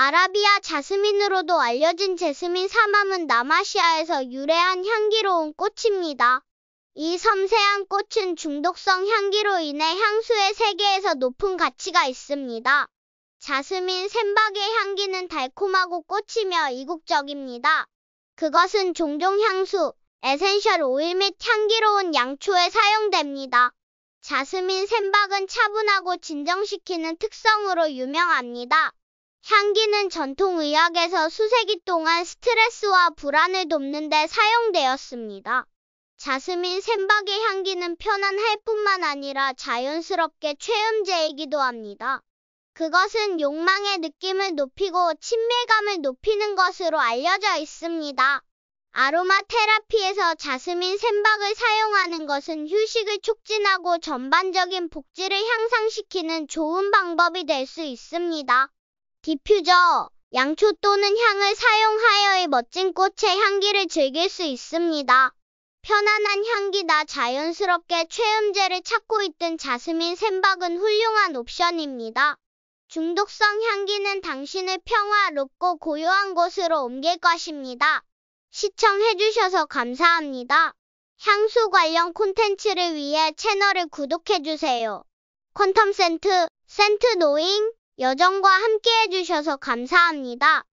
아라비아 자스민으로도 알려진 제스민 사마은 남아시아에서 유래한 향기로운 꽃입니다. 이 섬세한 꽃은 중독성 향기로 인해 향수의 세계에서 높은 가치가 있습니다. 자스민 샘박의 향기는 달콤하고 꽃이며 이국적입니다. 그것은 종종 향수, 에센셜 오일 및 향기로운 양초에 사용됩니다. 자스민 샘박은 차분하고 진정시키는 특성으로 유명합니다. 향기는 전통의학에서 수세기 동안 스트레스와 불안을 돕는 데 사용되었습니다. 자스민 샘박의 향기는 편안할 뿐만 아니라 자연스럽게 최음제이기도 합니다. 그것은 욕망의 느낌을 높이고 친밀감을 높이는 것으로 알려져 있습니다. 아로마 테라피에서 자스민 샘박을 사용하는 것은 휴식을 촉진하고 전반적인 복지를 향상시키는 좋은 방법이 될 수 있습니다. 디퓨저, 양초 또는 향을 사용하여 이 멋진 꽃의 향기를 즐길 수 있습니다. 편안한 향기나 자연스럽게 최음제를 찾고 있던 자스민 샘박은 훌륭한 옵션입니다. 중독성 향기는 당신을 평화롭고 고요한 곳으로 옮길 것입니다. 시청해주셔서 감사합니다. 향수 관련 콘텐츠를 위해 채널을 구독해주세요. 퀀텀 센트, 센트 노잉, 여정과 함께 해주셔서 감사합니다.